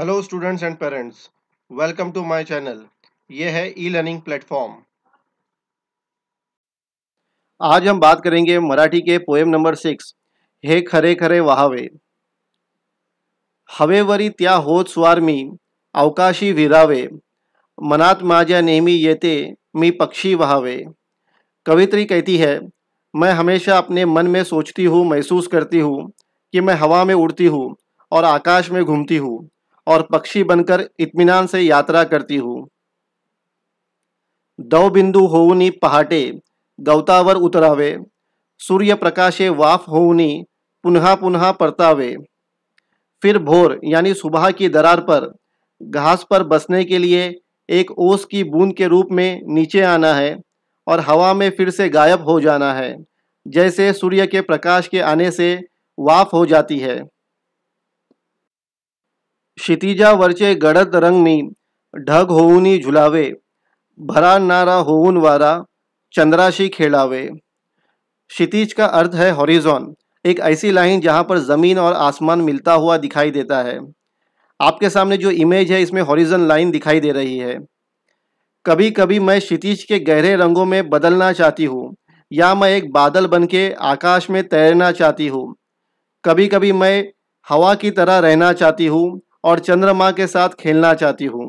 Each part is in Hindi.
hello students and parents welcome to my channel ये है ई लर्निंग प्लेटफॉर्म आज हम बात करेंगे मराठी के पोएम नंबर सिक्स हे खरे खरे वहावे हवे वरी त्या होत स्वार मी अवकाशी विरावे मनात नेमी नेहमी येते मी पक्षी वहावे कवित्री कहती है मैं हमेशा अपने मन में सोचती हूँ महसूस करती हूँ कि मैं हवा में उड़ती हूँ और आकाश में घूमती हूँ और पक्षी बनकर इत्मीनान से यात्रा करती हूँ दव बिंदु होऊनी पहाटे गवतावर उतरावे सूर्य प्रकाशे वाफ होनी पुनः पुनः परतावे फिर भोर यानी सुबह की दरार पर घास पर बसने के लिए एक ओस की बूंद के रूप में नीचे आना है और हवा में फिर से गायब हो जाना है जैसे सूर्य के प्रकाश के आने से वाफ हो जाती है क्षितिजा वरचे गडद रंगनी ढग होऊनी झुलावे भरानारा होऊन वारा चंद्राशी खेलावे क्षितिज का अर्थ है हॉरिजोन एक ऐसी लाइन जहाँ पर ज़मीन और आसमान मिलता हुआ दिखाई देता है आपके सामने जो इमेज है इसमें हॉरिजन लाइन दिखाई दे रही है कभी कभी मैं क्षितिज के गहरे रंगों में बदलना चाहती हूँ या मैं एक बादल बन के आकाश में तैरना चाहती हूँ कभी कभी मैं हवा की तरह रहना चाहती हूँ और चंद्रमा के साथ खेलना चाहती हूँ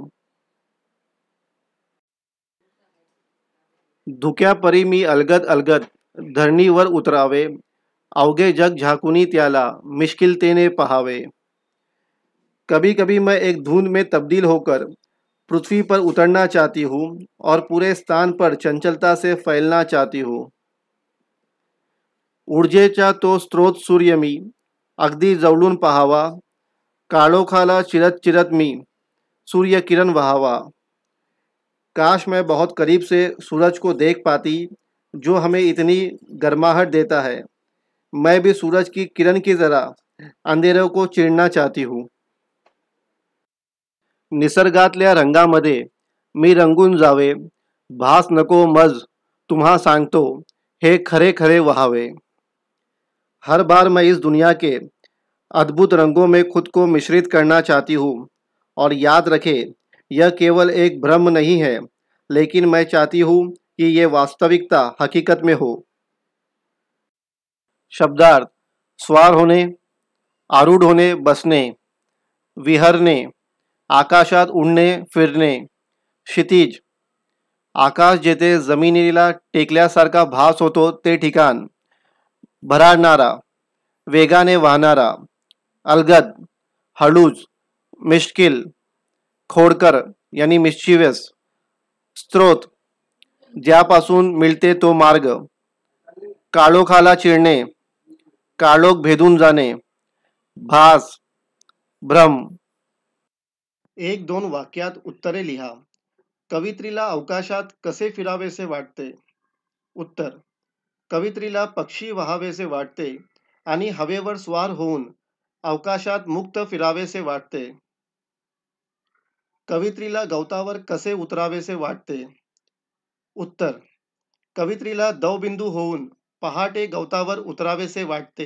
धुक्या परी मी अलगद अलगद धरणीवर उतरावे अवगे जग झाकुनी त्याला मुश्किल तेने पहावे कभी कभी मैं एक धुंध में तब्दील होकर पृथ्वी पर उतरना चाहती हूँ और पूरे स्थान पर चंचलता से फैलना चाहती हूँ ऊर्जे चा तो स्रोत सूर्यमी अगदी जवलून पहावा खाला चिरत चिरत मी सूर्य किरण वहावा काश मैं बहुत करीब से सूरज को देख पाती जो हमें इतनी गर्माहट देता है मैं भी सूरज की किरण की तरह अंधेरों को चिरना चाहती हूँ निसर्गातल्या रंगामध्ये मी रंगून जावे भास नको मज तुम्हा सांगतो हे खरे खरे वहावे हर बार मैं इस दुनिया के अद्भुत रंगों में खुद को मिश्रित करना चाहती हूँ और याद रखें यह केवल एक भ्रम नहीं है लेकिन मैं चाहती हूँ कि ये वास्तविकता हकीकत में हो शब्दार्थ स्वार होने आरूढ़ होने बसने विहरने आकाशात उड़ने फिरने क्षितिज आकाश जेते जमिनीला टेकल्यासारखा भास होतो ते ठिकाण भराडणारा वेगाने वाहणारा अलगद हळूज मिश्किल खोडकर यांनी मिश्चिवस स्त्रोत ज्यापासून मिळते तो मार्ग काळोखाला चिरणे काळोख भेदून जाणे भास भ्रम एक दोन वाक्यात उत्तरे लिहा कवित्रीला अवकाशात कसे फिरावेसे वाटते उत्तर कवित्रीला पक्षी व्हावेसे वाटते आणि हवेवर स्वार होऊन अवकाशात मुक्त फिरावे से वाटते कवित्रीला गवतावर कसे उतरावे से वाटते उत्तर कवित्रीला दवबिंदू होऊन पहाटे गवतावर से वाटते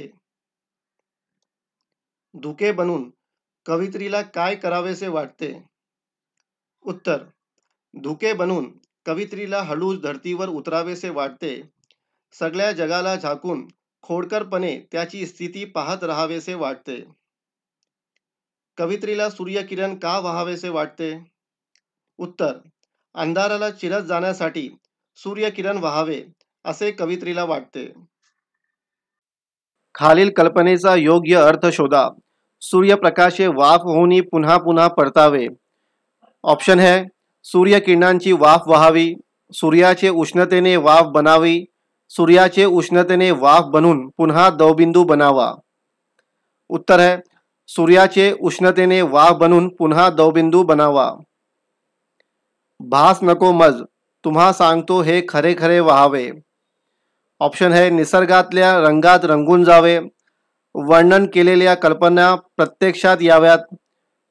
धुके बनून कवित्रीला काय करावे से वाटते उत्तर धुके बनून कवित्रीला हळूच धरतीवर उतरावे से वाटते सगळ्या जगाला झाकून खोडकरपणे त्याची स्थिती पाहत राहावेसे वाटते कवित्रीला सूर्यकिरण का व्हावेसे वाटते उत्तर अंधाराला चिरत जाण्यासाठी सूर्यकिरण व्हावे असे कवित्रीला वाटते खालील कल्पनेचा योग्य अर्थ शोधा सूर्यप्रकाशे वाफ होऊन पुन्हा पुन्हा परतावे ऑप्शन है सूर्यकिरणांची वाफ व्हावी सूर्याचे उष्णतेने वाफ बनावी सूर्याचे ने वाफ बन पुनः दवबिंदु बनावा उत्तर है उष्णते ने वाफ बन पुनः दवबिंदू बनावा भास नको मज तुम्हा सांगतो हे खरे खरे वहावे ऑप्शन है निसर्गत रंगात रंगून जावे वर्णन के कल्पना प्रत्यक्षात याव्यात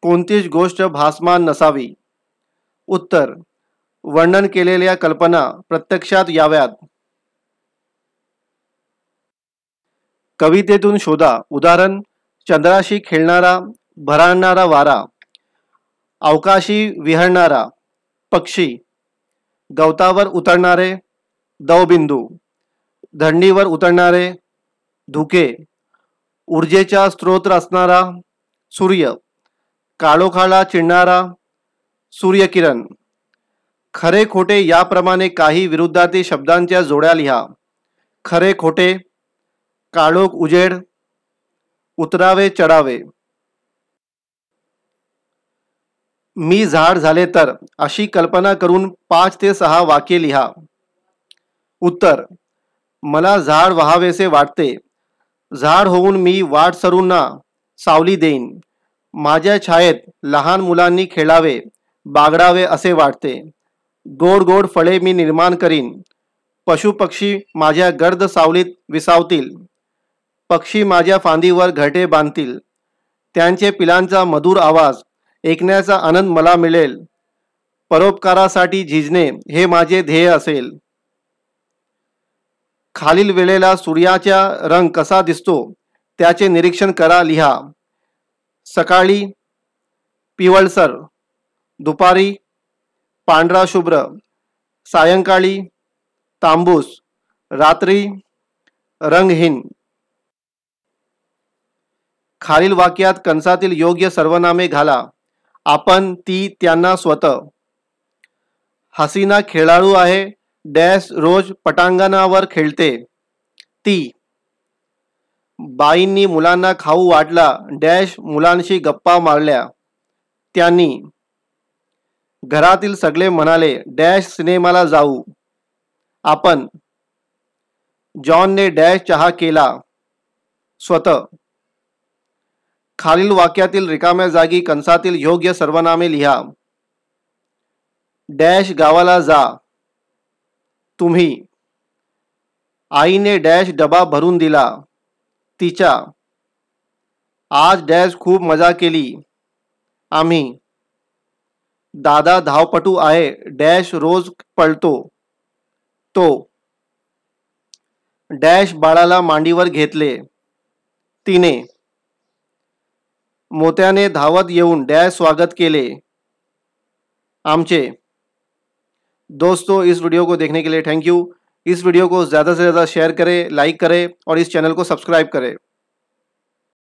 कोणतीच गोष्ट भासमान नसावी उत्तर वर्णन लिए कल्पना प्रत्यक्षात याव्यात कवितेतून शोधा उदाहरण चंद्राशी खेळणारा भरणारा वारा अवकाशी विहरणारा पक्षी गवतावर उतरणारे दवबिंदू धरणीवर उतरणारे धुके ऊर्जेचा स्रोत असणारा सूर्य काळोखाळा चिडणारा सूर्यकिरण खरे खोटे याप्रमाणे काही विरुद्धार्थी शब्दांच्या जोड्या लिहा खरे खोटे કાળોક उजेड़ उतरावे चढावे मी झाड झाले तर अशी कल्पना करून पांच ते सहा वाक्य लिहा उत्तर मला झाड व्हावेसे वाटते झाड होऊन मी वाट सरूंना सावली देईन माझ्या छायेत लहान मुलांनी खेळावे बागडावे असे वाटते गोड गोड फळे मी निर्माण करीन पशुपक्षी माझ्या गर्द सावलीत विसावतील पक्षी माझ्या फांदीवर घटे बांधतील त्यांचे पिलांचा मधुर आवाज ऐकण्याचा आनंद मला मिळेल परोपकारासाठी झिजणे हे माझे ध्येय असेल खालील वेळेला सूर्याचा रंग कसा दिसतो त्याचे निरीक्षण करा लिहा सकाळी पिवळसर दुपारी पांढरा शुभ्र सायंकाळी तांबूस रात्री रंगहीन खालील वाक्यात कंसातील योग्य सर्वनामे घाला आपण ती त्यांना स्वत, हसीना खेळाडू आहे डॅश रोज पटांगणावर खेळते ती बाईंनी मुलांना खाऊ वाटला डॅश मुलांशी गप्पा मारल्या त्यांनी घरातील सगळे म्हणाले डॅश सिनेमाला जाऊ आपण जॉनने डॅश चहा केला स्वतः खालील वाक्यातील रिकाम्या जागी कंसातील योग्य सर्वनामे लिहा डैश गावाला जा तुम्ही ने डैश डबा भरून दिला तिचा आज डैश खूब मजा लिए आम्मी दादा धावपटू है डैश रोज पळतो तो डैश बाड़ाला मांडीवर घेतले तिने ने धावत यून डॅश स्वागत के लिए आमचे दोस्तों इस वीडियो को देखने के लिए थैंक यू इस वीडियो को ज़्यादा से ज़्यादा शेयर करें लाइक करें और इस चैनल को सब्सक्राइब करें